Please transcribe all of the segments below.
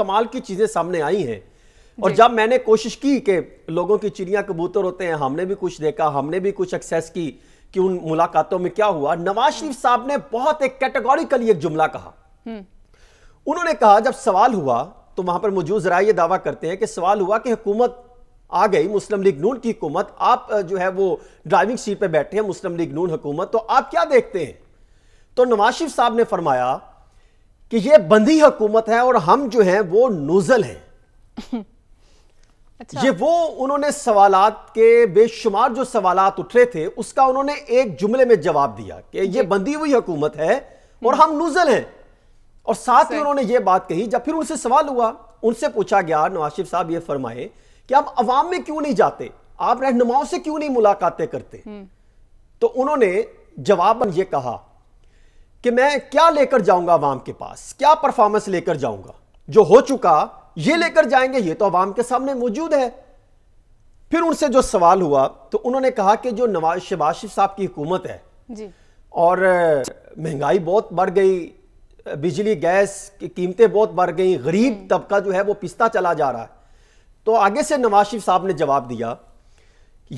कमाल की चीज़ें सामने आई हैं और जब मैंने कोशिश की कि लोगों की चिड़िया कबूतर होते हैं हमने भी कुछ देखा हमने भी कुछ एक्सेस की कि उन मुलाकातों में क्या हुआ नवाज शरीफ साहब ने बहुत एक कैटेगोरिकली एक जुमला कहा हम्म। उन्होंने कहा जब सवाल हुआ तो वहां पर मौजूद जरा यह दावा करते हैं कि सवाल हुआ कि हुकूमत आ गई मुस्लिम लीग नून की हुकूमत आप जो है वो ड्राइविंग सीट पर बैठे हैं मुस्लिम लीग नून हुकूमत तो आप क्या देखते हैं तो नवाज शरीफ साहब ने फरमाया कि ये बंदी हुकूमत है और हम जो हैं वो नोजल हैं अच्छा। ये वो उन्होंने सवालात के बेशुमार जो सवालात उठ रहे थे उसका उन्होंने एक जुमले में जवाब दिया कि ये बंदी हुई हुकूमत है हम्म। और हम नूजल हैं और साथ ही उन्होंने ये बात कही जब फिर उनसे सवाल हुआ उनसे पूछा गया नवाज साहब ये फरमाए कि आप अवाम में क्यों नहीं जाते आप रहनुमाओं से क्यों नहीं मुलाकातें करते हम्म। तो उन्होंने जवाबन ये कहा कि मैं क्या लेकर जाऊंगा अवाम के पास क्या परफॉर्मेंस लेकर जाऊंगा जो हो चुका ये लेकर जाएंगे ये तो अवाम के सामने मौजूद है फिर उनसे जो सवाल हुआ तो उन्होंने कहा कि जो नवाज शहबाज शरीफ साहब की हुकूमत है जी। और महंगाई बहुत बढ़ गई बिजली गैस की कीमतें बहुत बढ़ गई गरीब हम्म। तबका जो है वो पिस्ता चला जा रहा है तो आगे से नवाज शरीफ साहब ने जवाब दिया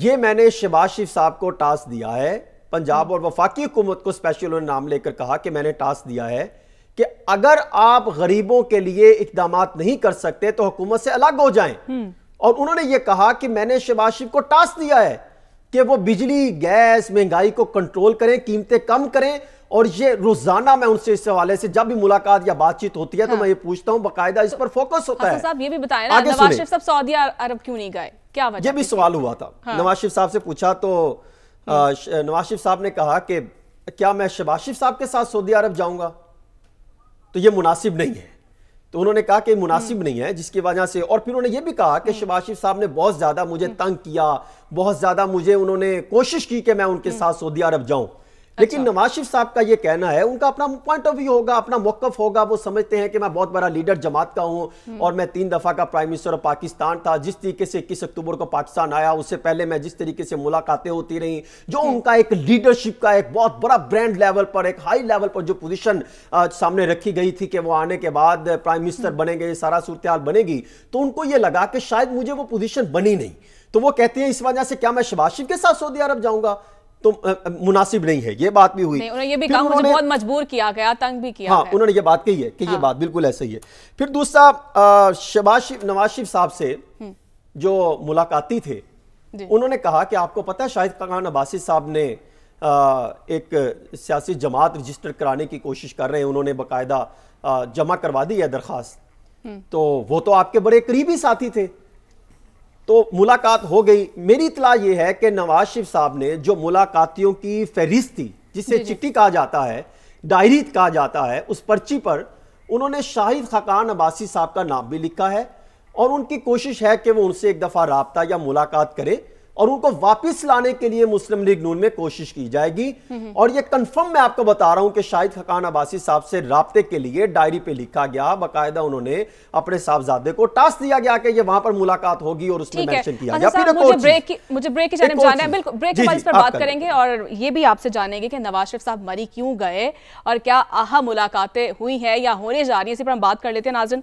ये मैंने शहबाज शरीफ साहब को टास्क दिया है पंजाब और वफाकी हुकूमत को स्पेशल उन्होंने नाम लेकर कहा कि मैंने टास्क दिया है कि अगर आप गरीबों के लिए इकदाम नहीं कर सकते तो हुकूमत से अलग हो जाएं हम्म। और उन्होंने ये कहा कि मैंने शबाज शिफ को टास्क दिया है कि वो बिजली गैस महंगाई को कंट्रोल करें कीमतें कम करें और ये रोजाना मैं उनसे इस हवाले से जब भी मुलाकात या बातचीत होती है तो हाँ। तो मैं ये पूछता हूँ बाकायदा इस पर फोकस होता है ये भी बताया नवाज साहब सऊदी अरब क्यों नहीं गए क्या ये भी सवाल हुआ था हाँ। नवाज शिफ साहब से पूछा तो नवाज शरीफ साहब ने कहा कि क्या मैं शबाज शरीफ साहब के साथ सऊदी अरब जाऊंगा तो ये मुनासिब नहीं है तो उन्होंने कहा कि मुनासिब हम्म। नहीं है जिसकी वजह से और फिर उन्होंने ये भी कहा कि हम्म। शबाज शरीफ साहब ने बहुत ज़्यादा मुझे हम्म। तंग किया बहुत ज़्यादा मुझे उन्होंने कोशिश की कि मैं उनके साथ सऊदी अरब जाऊं लेकिन अच्छा। नवाज शरीफ साहब का ये कहना है उनका अपना पॉइंट ऑफ व्यू होगा अपना मौकफ होगा वो समझते हैं कि मैं बहुत बड़ा लीडर जमात का हूँ हम्म। और मैं तीन दफ़ा का प्राइम मिनिस्टर ऑफ पाकिस्तान था जिस तरीके से इक्कीस अक्टूबर को पाकिस्तान आया उससे पहले मैं जिस तरीके से मुलाकातें होती रही जो हम्म। उनका एक लीडरशिप का एक बहुत बड़ा ब्रांड लेवल पर एक हाई लेवल पर जो पोजिशन सामने रखी गई थी कि वो आने के बाद प्राइम हम्म। मिनिस्टर बनेंगे सारा सूरत बनेगी तो उनको ये लगा कि शायद मुझे वो पोजिशन बनी नहीं तो वो कहते हैं इस वजह से क्या मैं शबाशिफ के साथ सऊदी अरब जाऊंगा तो मुनासिब नहीं है ये बात भी हुई उन्होंने ये भी कहा मुझे बहुत मजबूर किया गया तंग भी किया हाँ उन्होंने ये बात कही है कि हाँ। ये बात बिल्कुल ऐसा ही है फिर दूसरा शबाश नवाज शिफ साहब से हम्म। जो मुलाकाती थे उन्होंने कहा कि आपको पता है शाहिद खान अब्बासी साहब ने एक सियासी जमात रजिस्टर कराने की कोशिश कर रहे हैं उन्होंने बाकायदा जमा करवा दी है दरखास्त हम्म। तो वो तो आपके बड़े करीबी साथी थे तो मुलाकात हो गई मेरी इतला ये है कि नवाज शरीफ साहब ने जो मुलाकातियों की फहरिस्त थी जिसे चिट्ठी कहा जाता है डायरी कहा जाता है उस पर्ची पर उन्होंने शाहिद खकान अब्बासी साहब का नाम भी लिखा है और उनकी कोशिश है कि वो उनसे एक दफ़ा रबता या मुलाकात करें और उनको वापस लाने के लिए मुस्लिम लीग नून में कोशिश की जाएगी और ये कंफर्म मैं आपको बता रहा हूं कि शाहिद खकान अबासी साहब से रबते के लिए डायरी पे लिखा गया बाकायदा उन्होंने अपने साहबजादे को टास्क दिया गया कि ये वहां पर मुलाकात होगी और उसमें मेंशन किया गया अच्छा फिर मुझे ब्रेक मुझे ब्रेक की जानब जाना है बिल्कुल ब्रेक के बाद पर बात करेंगे और ये भी आपसे जानेंगे कि नवाज शरीफ साहब मरी क्यों गए और क्या अहम मुलाकातें हुई है या होने जा रही है इसी पर हम बात कर लेते हैं नाजन